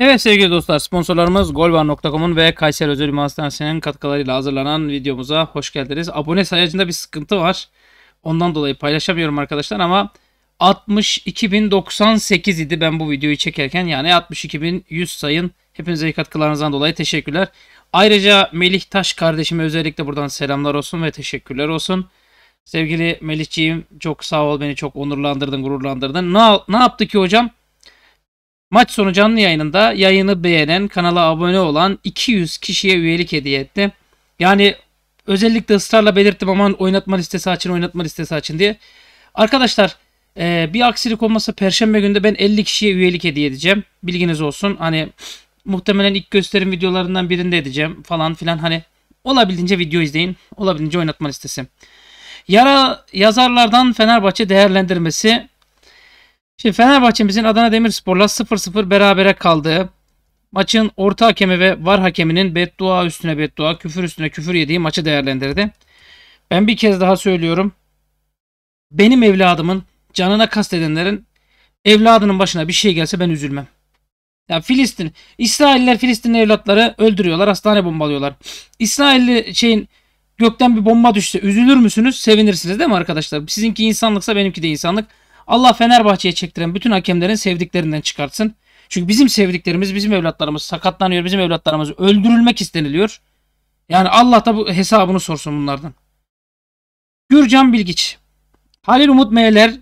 Evet sevgili dostlar sponsorlarımız golvar.com'un ve Kayseri Özel Ünlü katkılarıyla hazırlanan videomuza hoş geldiniz. Abone sayacında bir sıkıntı var. Ondan dolayı paylaşamıyorum arkadaşlar ama 62.098 idi ben bu videoyu çekerken yani 62.100 sayın. Hepinize katkılarınızdan dolayı teşekkürler. Ayrıca Melih Taş kardeşime özellikle buradan selamlar olsun ve teşekkürler olsun. Sevgili Melihciğim çok sağ ol beni çok onurlandırdın, gururlandırdın. Ne, ne yaptı ki hocam? Maç sonu canlı yayınında yayını beğenen, kanala abone olan 200 kişiye üyelik hediye etti. Yani özellikle ısrarla belirttim aman oynatma listesi açın, oynatma listesi açın diye. Arkadaşlar e, bir aksilik olmasa perşembe günde ben 50 kişiye üyelik hediye edeceğim. Bilginiz olsun. Hani muhtemelen ilk gösterim videolarından birinde edeceğim falan filan. Hani olabildiğince video izleyin. Olabildiğince oynatma listesi. Yara yazarlardan Fenerbahçe değerlendirmesi Şimdi Fenerbahçe'mizin Adana Demirspor'la 0-0 berabere kaldığı maçın orta hakemi ve var hakeminin beddua üstüne beddua, küfür üstüne küfür yediği maçı değerlendirdi. Ben bir kez daha söylüyorum. Benim evladımın canına kastedenlerin evladının başına bir şey gelse ben üzülmem. Ya Filistin, İsrailler Filistin evlatları öldürüyorlar, hastane bombalıyorlar. İsrailli şeyin gökten bir bomba düşse üzülür müsünüz? Sevinirsiniz değil mi arkadaşlar? Sizinki insanlıksa benimki de insanlık. Allah Fenerbahçe'ye çektiren bütün hakemlerin sevdiklerinden çıkartsın. Çünkü bizim sevdiklerimiz, bizim evlatlarımız sakatlanıyor, bizim evlatlarımız öldürülmek isteniliyor. Yani Allah da bu hesabını sorsun bunlardan. Gürcan Bilgiç. Halil Umut Meyler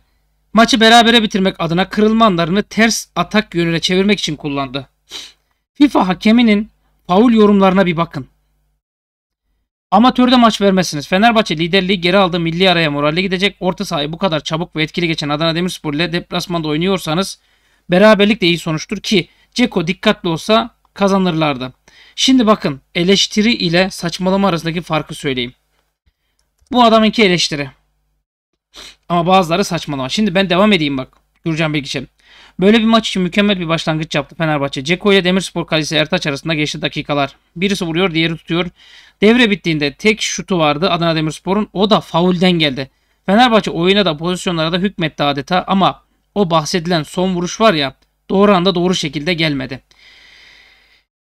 maçı berabere bitirmek adına kırılma anlarını ters atak yönüne çevirmek için kullandı. FIFA hakeminin faul yorumlarına bir bakın. Amatörde maç vermezsiniz. Fenerbahçe liderliği geri aldı. Milli araya moralle gidecek. Orta sahayı bu kadar çabuk ve etkili geçen Adana Demirspor ile deplasmanda oynuyorsanız beraberlik de iyi sonuçtur ki Ceko dikkatli olsa kazanırlardı. Şimdi bakın eleştiri ile saçmalama arasındaki farkı söyleyeyim. Bu adamınki eleştiri. Ama bazıları saçmalama. Şimdi ben devam edeyim bak. Gürcan Bilgiç'e. Böyle bir maç için mükemmel bir başlangıç yaptı Fenerbahçe. Ceko ile Demirspor kalesi Ertaç arasında geçti dakikalar. Birisi vuruyor diğeri tutuyor. Devre bittiğinde tek şutu vardı Adana Demirspor'un. O da faulden geldi. Fenerbahçe oyuna da pozisyonlara da hükmetti adeta ama o bahsedilen son vuruş var ya doğru anda doğru şekilde gelmedi.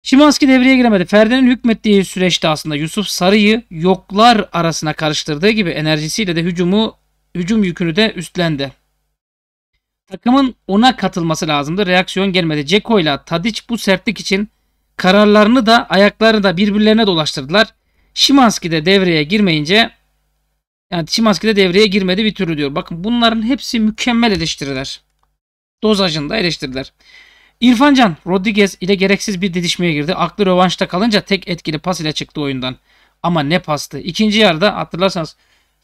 Şimanski devreye giremedi. Ferdi'nin hükmettiği süreçte aslında Yusuf Sarı'yı yoklar arasına karıştırdığı gibi enerjisiyle de hücumu hücum yükünü de üstlendi. Takımın ona katılması lazımdı. Reaksiyon gelmedi. Ceko ile Tadic bu sertlik için kararlarını da ayaklarını da birbirlerine dolaştırdılar. Şimanski de devreye girmeyince yani Şimanski de devreye girmedi bir türlü diyor. Bakın bunların hepsi mükemmel eleştiriler. Dozajında eleştiriler. İrfancan Rodriguez ile gereksiz bir didişmeye girdi. Aklı rövanşta kalınca tek etkili pas ile çıktı oyundan. Ama ne pastı. İkinci yarıda hatırlarsanız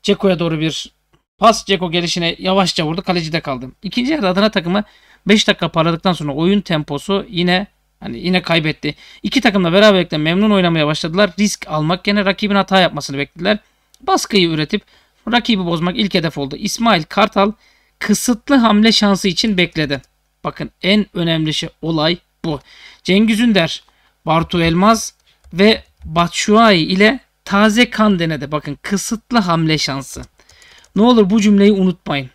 Ceko'ya doğru bir Pas Ceko gelişine yavaşça vurdu. Kalecide kaldı. İkinci yarıda Adana takımı 5 dakika parladıktan sonra oyun temposu yine hani yine kaybetti. İki takım da beraberlikle memnun oynamaya başladılar. Risk almak yine rakibin hata yapmasını beklediler. Baskıyı üretip rakibi bozmak ilk hedef oldu. İsmail Kartal kısıtlı hamle şansı için bekledi. Bakın en önemli şey olay bu. Cengiz Ünder, Bartu Elmaz ve Batshuayi ile taze kan denedi. Bakın kısıtlı hamle şansı. Ne olur bu cümleyi unutmayın.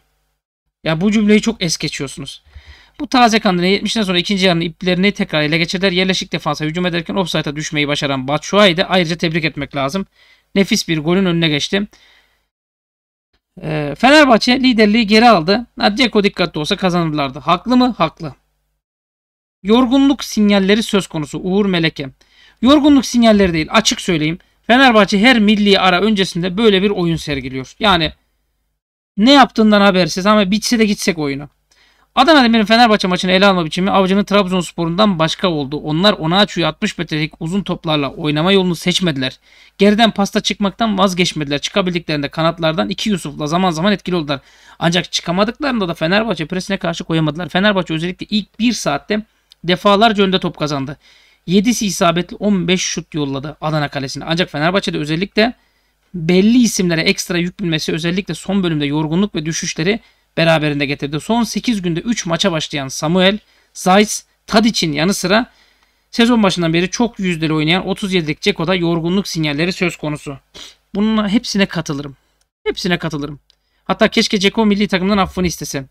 Ya bu cümleyi çok es geçiyorsunuz. Bu taze kanlı 70'den sonra ikinci yarının iplerini tekrar ele geçirdiler. Yerleşik defansa hücum ederken offside'a düşmeyi başaran Batshuayi'yi de ayrıca tebrik etmek lazım. Nefis bir golün önüne geçti. E, Fenerbahçe liderliği geri aldı. Dzeko dikkatli olsa kazanırlardı. Haklı mı? Haklı. Yorgunluk sinyalleri söz konusu Uğur Meleke. Yorgunluk sinyalleri değil açık söyleyeyim. Fenerbahçe her milli ara öncesinde böyle bir oyun sergiliyor. Yani ne yaptığından habersiz ama bitse de gitsek oyunu. Adana Demir'in Fenerbahçe maçını ele alma biçimi Avcı'nın Trabzonspor'undan başka oldu. Onlar ona açıyor 60 metrelik uzun toplarla oynama yolunu seçmediler. Geriden pasta çıkmaktan vazgeçmediler. Çıkabildiklerinde kanatlardan iki Yusuf'la zaman zaman etkili oldular. Ancak çıkamadıklarında da Fenerbahçe presine karşı koyamadılar. Fenerbahçe özellikle ilk bir saatte defalarca önde top kazandı. 7'si isabetli 15 şut yolladı Adana kalesine. Ancak Fenerbahçe'de özellikle belli isimlere ekstra yük yüklenmesi özellikle son bölümde yorgunluk ve düşüşleri beraberinde getirdi. Son 8 günde 3 maça başlayan Samuel, Zayt, Tadic'in yanı sıra sezon başından beri çok yüzdeli oynayan 37'lik Ceko'da yorgunluk sinyalleri söz konusu. Bununla hepsine katılırım. Hepsine katılırım. Hatta keşke Ceko milli takımdan affını istese.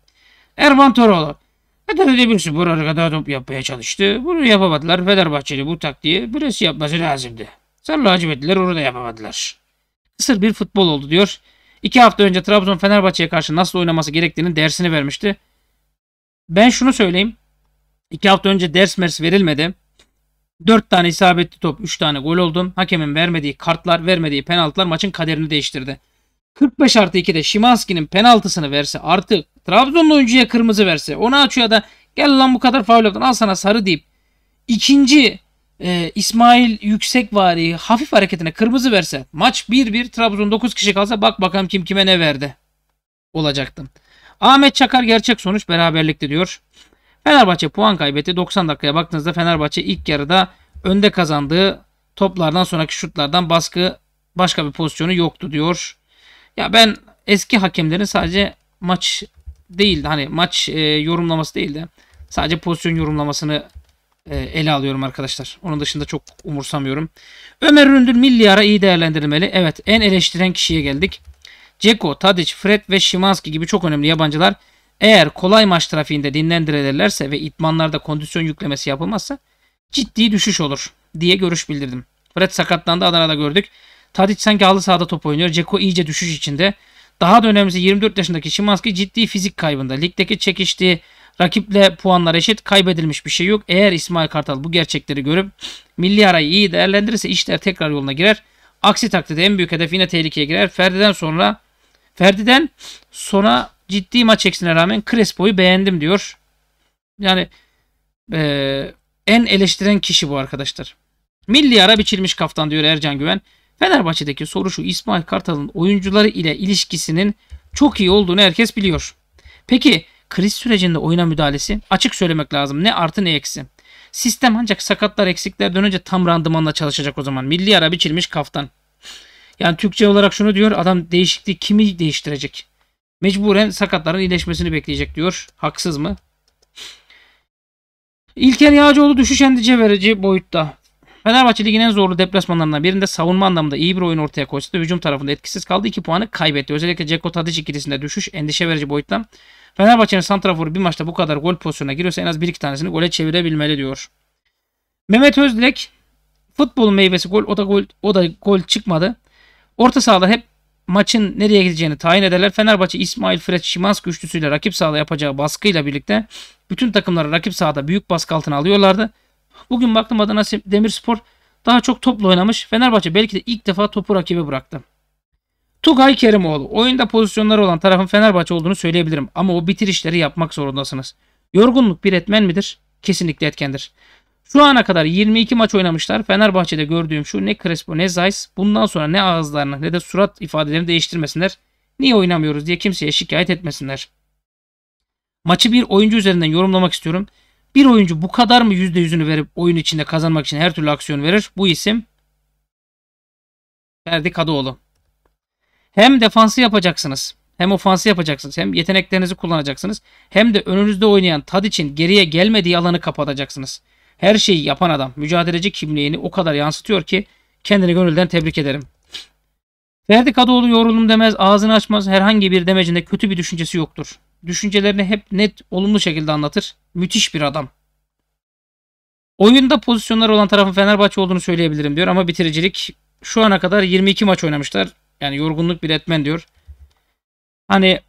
Erman Toroğlu. Neden ödebilirsin buralara kadar top yapmaya çalıştı. Bunu yapamadılar. Fenerbahçeli bu taktiği biraz yapması lazımdı. Sonra hacim ettiler onu da yapamadılar. Kısır bir futbol oldu diyor. İki hafta önce Trabzon Fenerbahçe'ye karşı nasıl oynaması gerektiğini dersini vermişti. Ben şunu söyleyeyim. İki hafta önce ders mers verilmedi. Dört tane isabetli top, üç tane gol oldu. Hakemin vermediği kartlar, vermediği penaltılar maçın kaderini değiştirdi. 45 artı 2'de Şimanski'nin penaltısını verse artık Trabzonlu oyuncuya kırmızı verse onu açıyor da gel lan bu kadar faul yaptın al sana sarı deyip ikinci e, İsmail Yüksekvari hafif hareketine kırmızı verse maç 1-1 Trabzon 9 kişi kalsa bak bakalım kim kime ne verdi olacaktım. Ahmet Çakar gerçek sonuç beraberlikte diyor. Fenerbahçe puan kaybetti. 90 dakikaya baktığınızda Fenerbahçe ilk yarıda önde kazandığı toplardan sonraki şutlardan baskı başka bir pozisyonu yoktu diyor. Ya ben eski hakemlerin sadece maç değil hani maç e, yorumlaması değildi, sadece pozisyon yorumlamasını e, ele alıyorum arkadaşlar. Onun dışında çok umursamıyorum. Ömer Üründür milli ara iyi değerlendirilmeli. Evet en eleştiren kişiye geldik. Ceko, Tadic, Fred ve Şimanski gibi çok önemli yabancılar eğer kolay maç trafiğinde dinlendirilirlerse ve itmanlarda kondisyon yüklemesi yapılmazsa ciddi düşüş olur diye görüş bildirdim. Fred sakatlandı Adana'da gördük. Tadic sanki halı sahada top oynuyor. Ceko iyice düşüş içinde. Daha da önemlisi 24 yaşındaki Şimanski ciddi fizik kaybında. Ligdeki çekiştiği Rakiple puanlar eşit. Kaybedilmiş bir şey yok. Eğer İsmail Kartal bu gerçekleri görüp milli arayı iyi değerlendirirse işler tekrar yoluna girer. Aksi takdirde en büyük hedef yine tehlikeye girer. Ferdi'den sonra Ferdi'den sonra ciddi maç eksine rağmen Crespo'yu beğendim diyor. Yani e, en eleştiren kişi bu arkadaşlar. Milli ara biçilmiş kaftan diyor Ercan Güven. Fenerbahçe'deki soru şu İsmail Kartal'ın oyuncuları ile ilişkisinin çok iyi olduğunu herkes biliyor. Peki kriz sürecinde oyuna müdahalesi açık söylemek lazım. Ne artı ne eksi. Sistem ancak sakatlar eksikler dönünce tam randımanla çalışacak o zaman. Milli ara biçilmiş kaftan. Yani Türkçe olarak şunu diyor adam değişikliği kimi değiştirecek? Mecburen sakatların iyileşmesini bekleyecek diyor. Haksız mı? İlker Yağcıoğlu düşüş endişe verici boyutta. Fenerbahçe ligin en zorlu deplasmanlarından birinde savunma anlamında iyi bir oyun ortaya koysa da hücum tarafında etkisiz kaldı. 2 puanı kaybetti. Özellikle Ceko Tadic ikilisinde düşüş endişe verici boyutta. Fenerbahçe'nin santraforu bir maçta bu kadar gol pozisyonuna giriyorsa en az 1-2 tanesini gole çevirebilmeli diyor. Mehmet Özdilek futbol meyvesi gol o da gol o da gol çıkmadı. Orta sahada hep maçın nereye gideceğini tayin ederler. Fenerbahçe İsmail Fred Şimanski üçlüsüyle rakip sahada yapacağı baskıyla birlikte bütün takımları rakip sahada büyük baskı altına alıyorlardı. Bugün baktım Adana Demirspor daha çok topla oynamış. Fenerbahçe belki de ilk defa topu rakibi bıraktı. Tugay Kerimoğlu. Oyunda pozisyonları olan tarafın Fenerbahçe olduğunu söyleyebilirim. Ama o bitirişleri yapmak zorundasınız. Yorgunluk bir etmen midir? Kesinlikle etkendir. Şu ana kadar 22 maç oynamışlar. Fenerbahçe'de gördüğüm şu ne Crespo ne Zeiss bundan sonra ne ağızlarını ne de surat ifadelerini değiştirmesinler. Niye oynamıyoruz diye kimseye şikayet etmesinler. Maçı bir oyuncu üzerinden yorumlamak istiyorum. Bir oyuncu bu kadar mı %100'ünü verip oyun içinde kazanmak için her türlü aksiyon verir? Bu isim Ferdi Kadıoğlu. Hem defansı yapacaksınız. Hem ofansı yapacaksınız. Hem yeteneklerinizi kullanacaksınız. Hem de önünüzde oynayan tad için geriye gelmediği alanı kapatacaksınız. Her şeyi yapan adam mücadeleci kimliğini o kadar yansıtıyor ki kendini gönülden tebrik ederim. Ferdi Kadıoğlu yoruldum demez, ağzını açmaz, herhangi bir demecinde kötü bir düşüncesi yoktur düşüncelerini hep net, olumlu şekilde anlatır. Müthiş bir adam. Oyunda pozisyonları olan tarafın Fenerbahçe olduğunu söyleyebilirim diyor ama bitiricilik şu ana kadar 22 maç oynamışlar. Yani yorgunluk bir etmen diyor. Hani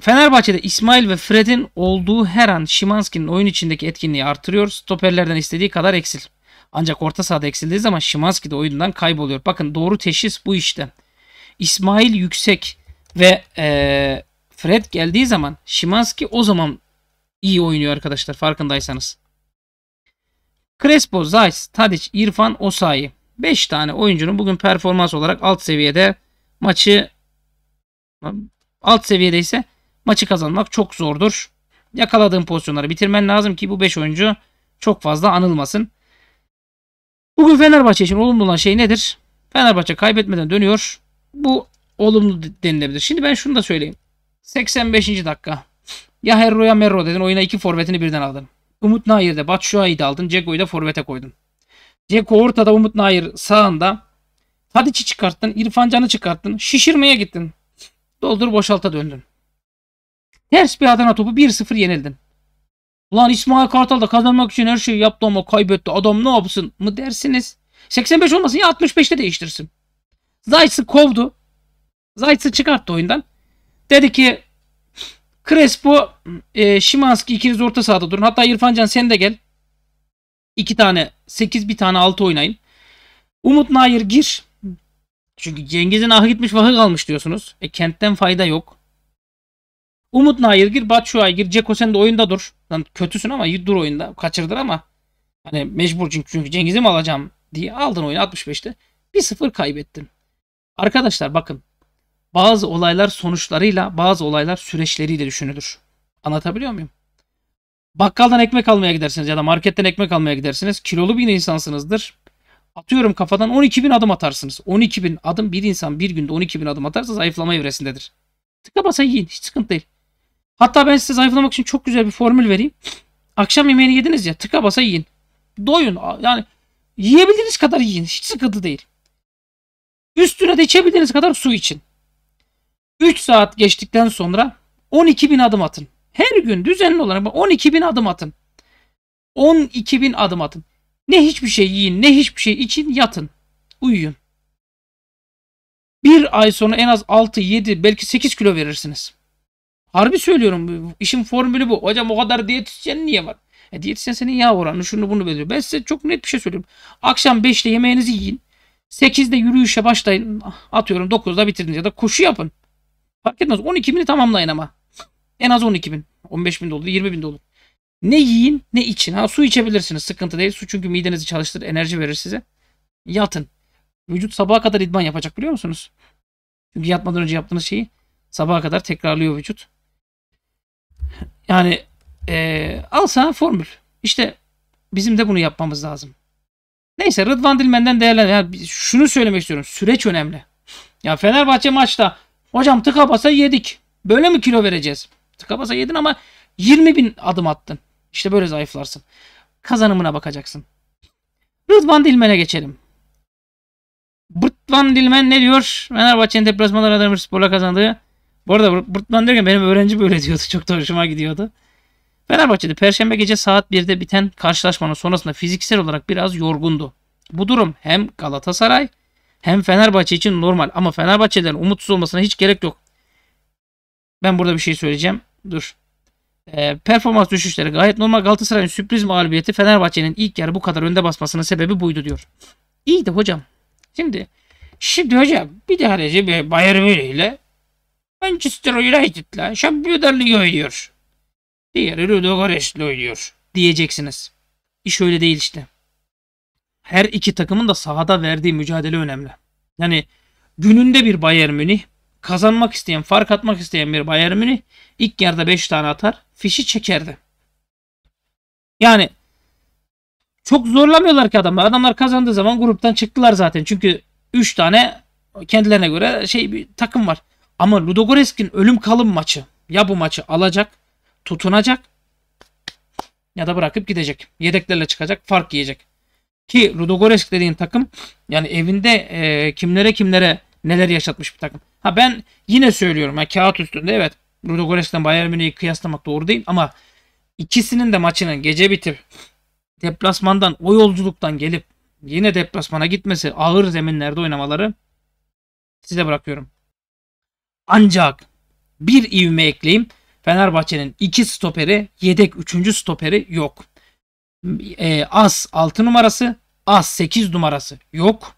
Fenerbahçe'de İsmail ve Fred'in olduğu her an Şimanski'nin oyun içindeki etkinliği artırıyor. Stoperlerden istediği kadar eksil. Ancak orta sahada eksildiği zaman Şimanski de oyundan kayboluyor. Bakın doğru teşhis bu işte. İsmail yüksek ve ee, Fred geldiği zaman Şimanski o zaman iyi oynuyor arkadaşlar farkındaysanız. Crespo, Zayt, Tadic, İrfan, Osayi. 5 tane oyuncunun bugün performans olarak alt seviyede maçı alt seviyede ise maçı kazanmak çok zordur. Yakaladığın pozisyonları bitirmen lazım ki bu 5 oyuncu çok fazla anılmasın. Bugün Fenerbahçe için olumlu olan şey nedir? Fenerbahçe kaybetmeden dönüyor. Bu olumlu denilebilir. Şimdi ben şunu da söyleyeyim. 85. dakika. Ya Herroya Merro dedin. Oyuna iki forvetini birden aldın. Umut Nayir'de Batshuayi'yi de aldın. Ceko'yu da forvete koydun. Ceko ortada Umut Nair sağında. Tadiç'i çıkarttın. İrfan Can'ı çıkarttın. Şişirmeye gittin. Doldur boşalta döndün. Ters bir Adana topu 1-0 yenildin. Ulan İsmail Kartal da kazanmak için her şeyi yaptı ama kaybetti. Adam ne yapsın mı dersiniz? 85 olmasın ya 65'te değiştirsin. Zayt'sı kovdu. Zayt'sı çıkarttı oyundan. Dedi ki Crespo, e, Şimanski ikiniz orta sahada durun. Hatta İrfan Can sen de gel. İki tane 8 bir tane 6 oynayın. Umut Nair gir. Çünkü Cengiz'in ahı gitmiş vahı kalmış diyorsunuz. E kentten fayda yok. Umut Nair gir, Batshuayi gir, Ceko sen de oyunda dur. Lan kötüsün ama dur oyunda. Kaçırdır ama. Hani mecbur çünkü, çünkü Cengiz'i mi alacağım diye aldın oyunu 65'te. 1-0 kaybettin. Arkadaşlar bakın bazı olaylar sonuçlarıyla, bazı olaylar süreçleriyle düşünülür. Anlatabiliyor muyum? Bakkaldan ekmek almaya gidersiniz ya da marketten ekmek almaya gidersiniz. Kilolu bir insansınızdır. Atıyorum kafadan 12 bin adım atarsınız. 12 bin adım bir insan bir günde 12 bin adım atarsa zayıflama evresindedir. Tıka basa yiyin hiç sıkıntı değil. Hatta ben size zayıflamak için çok güzel bir formül vereyim. Akşam yemeğini yediniz ya tıka basa yiyin. Doyun yani yiyebildiğiniz kadar yiyin hiç sıkıntı değil. Üstüne de içebildiğiniz kadar su için. 3 saat geçtikten sonra 12 bin adım atın. Her gün düzenli olarak 12 bin adım atın. 12 bin adım atın. Ne hiçbir şey yiyin ne hiçbir şey için yatın. Uyuyun. Bir ay sonra en az 6, 7 belki 8 kilo verirsiniz. Harbi söylüyorum işin formülü bu. Hocam o kadar diyetisyen niye var? E, diyetisyen senin yağ oranı şunu bunu belirliyor. Ben size çok net bir şey söylüyorum. Akşam 5'te yemeğinizi yiyin. 8'de yürüyüşe başlayın. Atıyorum 9'da bitirdiniz ya da koşu yapın. Fark etmez. 12 bini tamamlayın ama. En az 12 bin. 15 bin de olur. 20 bin de olur. Ne yiyin ne için. Ha su içebilirsiniz. Sıkıntı değil. Su çünkü midenizi çalıştırır. Enerji verir size. Yatın. Vücut sabaha kadar idman yapacak biliyor musunuz? Çünkü yatmadan önce yaptığınız şeyi sabaha kadar tekrarlıyor vücut. Yani ee, al sana formül. İşte bizim de bunu yapmamız lazım. Neyse Rıdvan Dilmen'den değerlen. Yani şunu söylemek istiyorum. Süreç önemli. Ya Fenerbahçe maçta Hocam tıka basa yedik. Böyle mi kilo vereceğiz? Tıka basa yedin ama 20 bin adım attın. İşte böyle zayıflarsın. Kazanımına bakacaksın. Rıdvan Dilmen'e geçelim. Bırtvan Dilmen ne diyor? Fenerbahçe'nin deplasmanları Adana Spor'la kazandığı. Bu arada Bırtvan derken benim öğrenci böyle diyordu. Çok da hoşuma gidiyordu. Fenerbahçe'de Perşembe gece saat 1'de biten karşılaşmanın sonrasında fiziksel olarak biraz yorgundu. Bu durum hem Galatasaray hem Fenerbahçe için normal ama Fenerbahçe'den umutsuz olmasına hiç gerek yok. Ben burada bir şey söyleyeceğim. Dur. E, performans düşüşleri gayet normal. Galatasaray'ın sürpriz mağlubiyeti Fenerbahçe'nin ilk yarı bu kadar önde basmasının sebebi buydu diyor. İyi de hocam. Şimdi şimdi hocam bir de harici Bayern Münih ile Manchester United ile Şampiyonlar Ligi oynuyor. Diğeri Ludogorets ile oynuyor diyeceksiniz. İş öyle değil işte her iki takımın da sahada verdiği mücadele önemli. Yani gününde bir Bayern Münih kazanmak isteyen, fark atmak isteyen bir Bayern Münih ilk yarıda 5 tane atar, fişi çekerdi. Yani çok zorlamıyorlar ki adamlar. Adamlar kazandığı zaman gruptan çıktılar zaten. Çünkü 3 tane kendilerine göre şey bir takım var. Ama Ludogorets'in ölüm kalım maçı. Ya bu maçı alacak, tutunacak ya da bırakıp gidecek. Yedeklerle çıkacak, fark yiyecek. Ki Ludogorets dediğin takım yani evinde e, kimlere kimlere neler yaşatmış bir takım. Ha ben yine söylüyorum yani kağıt üstünde evet Ludogorets'ten Bayern Münih'i kıyaslamak doğru değil ama ikisinin de maçının gece bitip deplasmandan o yolculuktan gelip yine deplasmana gitmesi ağır zeminlerde oynamaları size bırakıyorum. Ancak bir ivme ekleyeyim. Fenerbahçe'nin iki stoperi, yedek üçüncü stoperi yok e, as 6 numarası, as 8 numarası yok.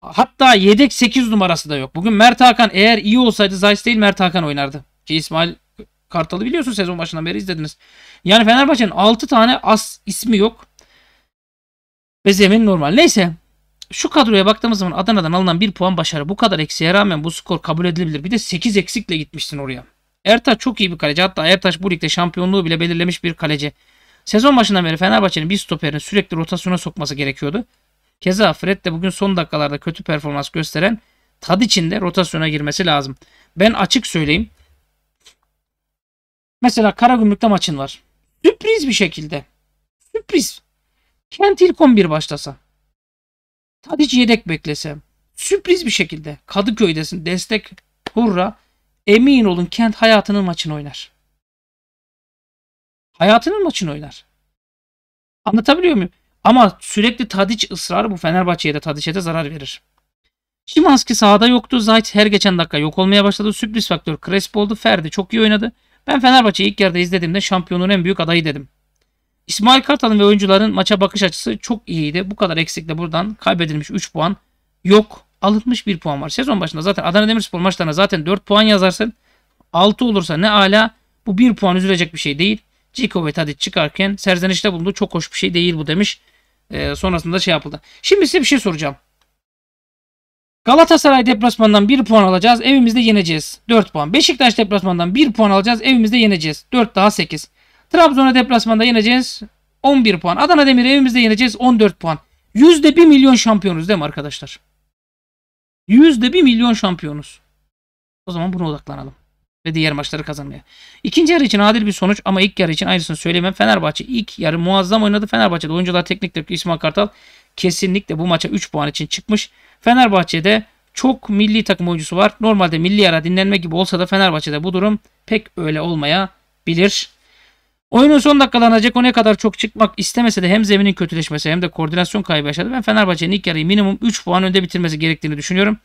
Hatta yedek 8 numarası da yok. Bugün Mert Hakan eğer iyi olsaydı Zayt değil Mert Hakan oynardı. Ki İsmail Kartal'ı biliyorsun sezon başından beri izlediniz. Yani Fenerbahçe'nin 6 tane as ismi yok. Ve zemin normal. Neyse şu kadroya baktığımız zaman Adana'dan alınan bir puan başarı bu kadar eksiğe rağmen bu skor kabul edilebilir. Bir de 8 eksikle gitmişsin oraya. Ertaç çok iyi bir kaleci. Hatta Ertaç bu ligde şampiyonluğu bile belirlemiş bir kaleci. Sezon başından beri Fenerbahçe'nin bir stoperini sürekli rotasyona sokması gerekiyordu. Keza Fred de bugün son dakikalarda kötü performans gösteren Tadic'in içinde rotasyona girmesi lazım. Ben açık söyleyeyim. Mesela Karagümrük'te maçın var. Sürpriz bir şekilde. Sürpriz. Kent ilk 11 başlasa. Tadic yedek beklese. Sürpriz bir şekilde. Kadıköy'desin. Destek. Hurra. Emin olun Kent hayatının maçını oynar. Hayatının maçını oynar. Anlatabiliyor muyum? Ama sürekli Tadiç ısrarı bu Fenerbahçe'ye de Tadiç'e de zarar verir. Şimanski sahada yoktu. Zayt her geçen dakika yok olmaya başladı. Sürpriz faktör Crespo oldu. Ferdi çok iyi oynadı. Ben Fenerbahçe'yi ilk yarıda izlediğimde şampiyonun en büyük adayı dedim. İsmail Kartal'ın ve oyuncuların maça bakış açısı çok iyiydi. Bu kadar eksikle buradan kaybedilmiş 3 puan yok. Alınmış 1 puan var. Sezon başında zaten Adana Demirspor maçlarına zaten 4 puan yazarsın. 6 olursa ne ala bu 1 puan üzülecek bir şey değil. Cikovet hadi çıkarken serzenişte buldu. Çok hoş bir şey değil bu demiş. E, sonrasında şey yapıldı. Şimdi size bir şey soracağım. Galatasaray deplasmandan 1 puan alacağız. Evimizde yeneceğiz. 4 puan. Beşiktaş deplasmandan 1 puan alacağız. Evimizde yeneceğiz. 4 daha 8. Trabzon'a deplasmanda yeneceğiz. 11 puan. Adana Demir evimizde yeneceğiz. 14 puan. Yüzde %1 milyon şampiyonuz değil mi arkadaşlar? %1 milyon şampiyonuz. O zaman buna odaklanalım ve diğer maçları kazanmaya. İkinci yarı için adil bir sonuç ama ilk yarı için aynısını söylemem Fenerbahçe ilk yarı muazzam oynadı. Fenerbahçe'de oyuncular teknik direktör İsmail Kartal kesinlikle bu maça 3 puan için çıkmış. Fenerbahçe'de çok milli takım oyuncusu var. Normalde milli ara dinlenme gibi olsa da Fenerbahçe'de bu durum pek öyle olmayabilir. Oyunun son dakikalarında Ceko'ya kadar çok çıkmak istemese de hem zeminin kötüleşmesi hem de koordinasyon kaybı yaşadı. Ben Fenerbahçe'nin ilk yarıyı minimum 3 puan önde bitirmesi gerektiğini düşünüyorum.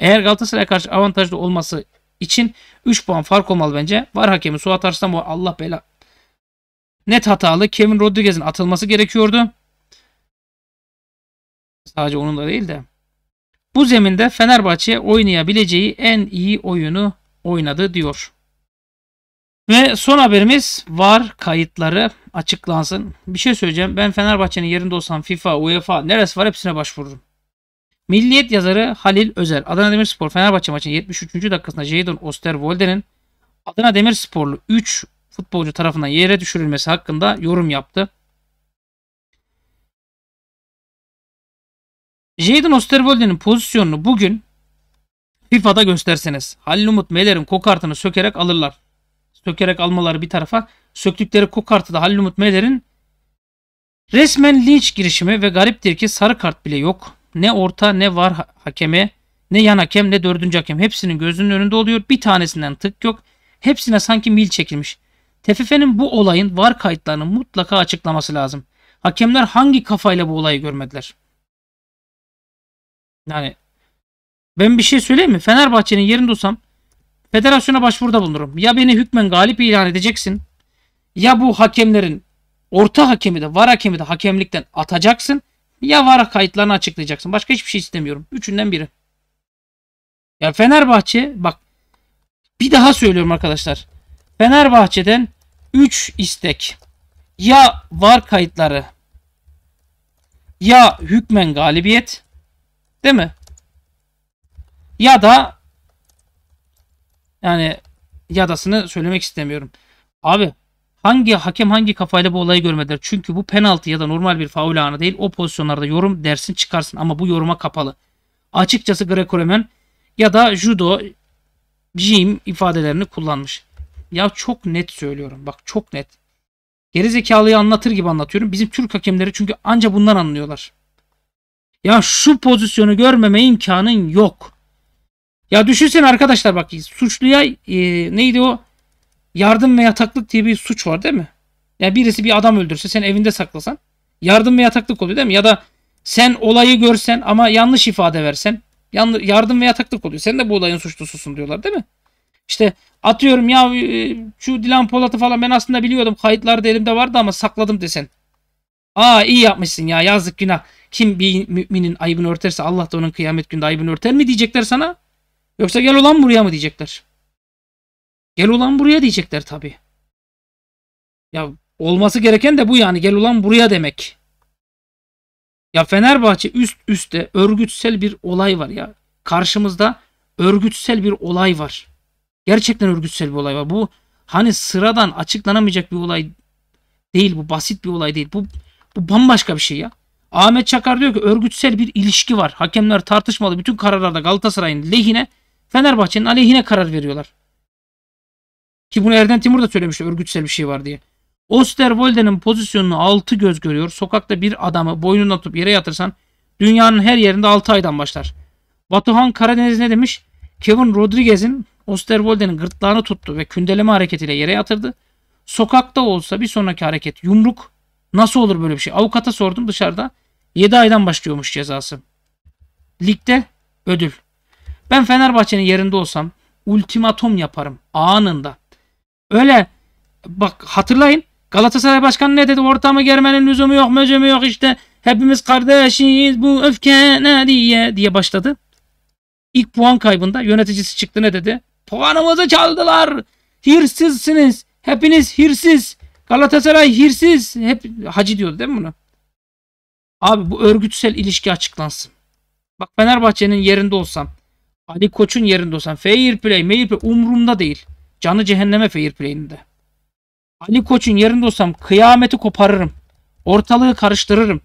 Eğer Galatasaray'a karşı avantajlı olması için 3 puan fark olmalı bence. Var hakemi Suat Arslan bu Allah bela. Net hatalı Kevin Rodriguez'in atılması gerekiyordu. Sadece onun da değil de. Bu zeminde Fenerbahçe oynayabileceği en iyi oyunu oynadı diyor. Ve son haberimiz var kayıtları açıklansın. Bir şey söyleyeceğim. Ben Fenerbahçe'nin yerinde olsam FIFA, UEFA neresi var hepsine başvururum. Milliyet yazarı Halil Özer, Adana Demirspor Fenerbahçe maçının 73. dakikasında Jadon Osterwolde'nin Adana Demirsporlu 3 futbolcu tarafından yere düşürülmesi hakkında yorum yaptı. Jadon Osterwolde'nin pozisyonunu bugün FIFA'da gösterseniz Halil Umut Meyler'in kokartını sökerek alırlar. Sökerek almaları bir tarafa söktükleri kokartı da Halil Umut Meyler'in resmen linç girişimi ve gariptir ki sarı kart bile yok ne orta ne var hakeme ne yan hakem ne dördüncü hakem. Hepsinin gözünün önünde oluyor. Bir tanesinden tık yok. Hepsine sanki mil çekilmiş. TFF'nin bu olayın var kayıtlarını mutlaka açıklaması lazım. Hakemler hangi kafayla bu olayı görmediler? Yani ben bir şey söyleyeyim mi? Fenerbahçe'nin yerinde olsam federasyona başvuruda bulunurum. Ya beni hükmen galip ilan edeceksin ya bu hakemlerin orta hakemi de var hakemi de hakemlikten atacaksın ya VAR kayıtlarını açıklayacaksın. Başka hiçbir şey istemiyorum. Üçünden biri. Ya Fenerbahçe bak bir daha söylüyorum arkadaşlar. Fenerbahçe'den 3 istek. Ya VAR kayıtları ya hükmen galibiyet değil mi? Ya da yani yadasını söylemek istemiyorum. Abi Hangi hakem hangi kafayla bu olayı görmediler? Çünkü bu penaltı ya da normal bir faul anı değil. O pozisyonlarda yorum dersin çıkarsın ama bu yoruma kapalı. Açıkçası Greco-Romen ya da judo, jim ifadelerini kullanmış. Ya çok net söylüyorum. Bak çok net. Gerizekalıyı anlatır gibi anlatıyorum. Bizim Türk hakemleri çünkü anca bundan anlıyorlar. Ya şu pozisyonu görmeme imkanın yok. Ya düşünsene arkadaşlar bak suçluya e, neydi o? yardım ve yataklık diye bir suç var değil mi? Yani birisi bir adam öldürse sen evinde saklasan yardım ve yataklık oluyor değil mi? Ya da sen olayı görsen ama yanlış ifade versen yardım ve yataklık oluyor. Sen de bu olayın suçlususun diyorlar değil mi? İşte atıyorum ya e, şu Dilan Polat'ı falan ben aslında biliyordum. Kayıtlarda elimde vardı ama sakladım desen. Aa iyi yapmışsın ya yazık günah. Kim bir müminin ayıbını örterse Allah da onun kıyamet günde ayıbını örter mi diyecekler sana? Yoksa gel olan buraya mı diyecekler? Gel ulan buraya diyecekler tabi. Ya olması gereken de bu yani. Gel ulan buraya demek. Ya Fenerbahçe üst üste örgütsel bir olay var ya. Karşımızda örgütsel bir olay var. Gerçekten örgütsel bir olay var. Bu hani sıradan açıklanamayacak bir olay değil bu. Basit bir olay değil. Bu, bu bambaşka bir şey ya. Ahmet Çakar diyor ki örgütsel bir ilişki var. Hakemler tartışmalı bütün kararlarda Galatasaray'ın lehine Fenerbahçe'nin aleyhine karar veriyorlar. Ki bunu Erden Timur da söylemişti örgütsel bir şey var diye. Osterwolde'nin pozisyonunu altı göz görüyor. Sokakta bir adamı boynuna atıp yere yatırsan dünyanın her yerinde altı aydan başlar. Batuhan Karadeniz ne demiş? Kevin Rodriguez'in Osterwolde'nin gırtlağını tuttu ve kündeleme hareketiyle yere yatırdı. Sokakta olsa bir sonraki hareket yumruk. Nasıl olur böyle bir şey? Avukata sordum dışarıda. 7 aydan başlıyormuş cezası. Ligde ödül. Ben Fenerbahçe'nin yerinde olsam ultimatum yaparım anında. Öyle bak hatırlayın Galatasaray Başkanı ne dedi? Ortamı germenin lüzumu yok, mözümü yok işte. Hepimiz kardeşiz bu öfke ne diye diye başladı. İlk puan kaybında yöneticisi çıktı ne dedi? Puanımızı çaldılar. Hirsizsiniz. Hepiniz hirsiz. Galatasaray hirsiz. Hep hacı diyordu değil mi bunu? Abi bu örgütsel ilişki açıklansın. Bak Fenerbahçe'nin yerinde olsam, Ali Koç'un yerinde olsam, fair play, fair play umurumda değil. Canı cehenneme Fairplay'inde. Ali Koç'un yerinde olsam kıyameti koparırım. Ortalığı karıştırırım.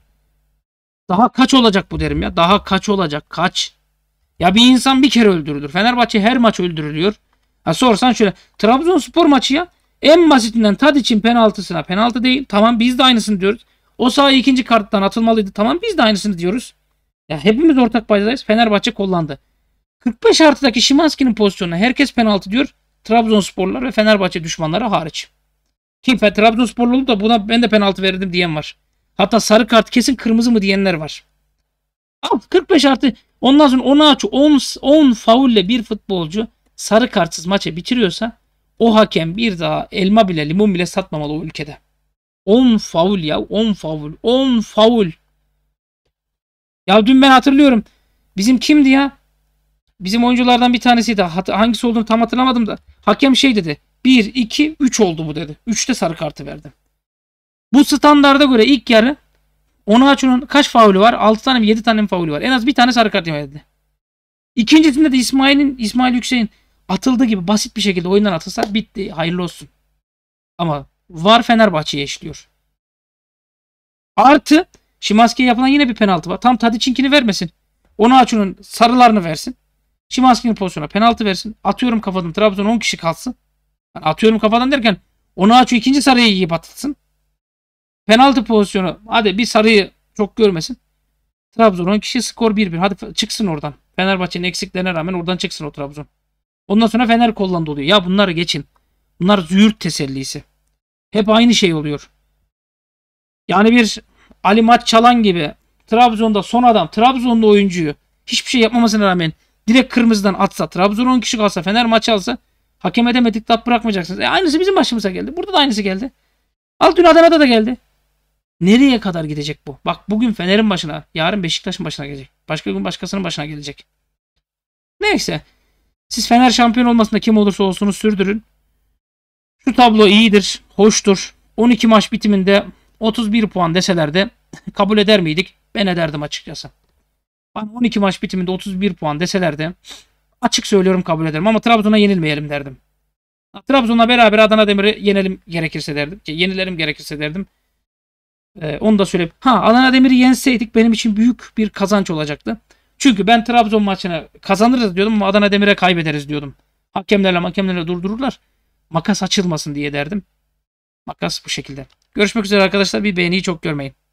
Daha kaç olacak bu derim ya. Daha kaç olacak kaç. Ya bir insan bir kere öldürülür. Fenerbahçe her maç öldürülüyor. Ha sorsan şöyle. Trabzonspor maçı ya. En basitinden tad için penaltısına penaltı değil. Tamam biz de aynısını diyoruz. O sahaya ikinci karttan atılmalıydı. Tamam biz de aynısını diyoruz. Ya hepimiz ortak paydadayız. Fenerbahçe kullandı. 45 artıdaki Şimanski'nin pozisyonuna herkes penaltı diyor. Trabzonsporlar ve Fenerbahçe düşmanları hariç. Kim Trabzonsporlu olup da buna ben de penaltı verdim diyen var. Hatta sarı kart kesin kırmızı mı diyenler var. Al 45 artı ondan sonra 10 aç 10, 10 faulle bir futbolcu sarı kartsız maçı bitiriyorsa o hakem bir daha elma bile limon bile satmamalı o ülkede. 10 faul ya 10 faul 10 faul. Ya dün ben hatırlıyorum. Bizim kimdi ya? Bizim oyunculardan bir tanesiydi. Hangisi olduğunu tam hatırlamadım da. Hakem şey dedi. 1, 2, 3 oldu bu dedi. 3'te sarı kartı verdi. Bu standarda göre ilk yarı Onaçu'nun kaç faulü var? 6 tane mi 7 tane mi faulü var? En az bir tane sarı kart yemedi. İkincisinde de İsmail'in İsmail Yüksek'in atıldığı gibi basit bir şekilde oyundan atılsa bitti. Hayırlı olsun. Ama var Fenerbahçe'ye işliyor. Artı Şimaski'ye yapılan yine bir penaltı var. Tam Tadiç'inkini vermesin. Onu Açun'un sarılarını versin. Şimanski'nin pozisyona penaltı versin. Atıyorum kafadan Trabzon 10 kişi kalsın. Yani atıyorum kafadan derken onu açıyor ikinci sarıyı yiyip atılsın. Penaltı pozisyonu hadi bir sarıyı çok görmesin. Trabzon 10 kişi skor 1-1. Hadi çıksın oradan. Fenerbahçe'nin eksiklerine rağmen oradan çıksın o Trabzon. Ondan sonra Fener kollandı oluyor. Ya bunları geçin. Bunlar züğürt tesellisi. Hep aynı şey oluyor. Yani bir Ali Maç Çalan gibi Trabzon'da son adam Trabzon'da oyuncuyu hiçbir şey yapmamasına rağmen Direkt kırmızıdan atsa Trabzon 10 kişi kalsa Fener maç alsa hakem edemedik tat bırakmayacaksınız. E aynısı bizim başımıza geldi. Burada da aynısı geldi. Al dün Adana'da da geldi. Nereye kadar gidecek bu? Bak bugün Fener'in başına, yarın Beşiktaş'ın başına gelecek. Başka gün başkasının başına gelecek. Neyse. Siz Fener şampiyon olmasında kim olursa olsun sürdürün. Şu tablo iyidir, hoştur. 12 maç bitiminde 31 puan deseler de kabul eder miydik? Ben ederdim açıkçası. Bana 12 maç bitiminde 31 puan deselerdi açık söylüyorum kabul ederim ama Trabzon'a yenilmeyelim derdim. Trabzon'la beraber Adana Demir'i yenelim gerekirse derdim. Ki şey, yenilerim gerekirse derdim. Ee, onu da söyleyeyim. Ha Adana Demir'i yenseydik benim için büyük bir kazanç olacaktı. Çünkü ben Trabzon maçını kazanırız diyordum ama Adana Demir'e kaybederiz diyordum. Hakemlerle hakemlerle durdururlar. Makas açılmasın diye derdim. Makas bu şekilde. Görüşmek üzere arkadaşlar. Bir beğeniyi çok görmeyin.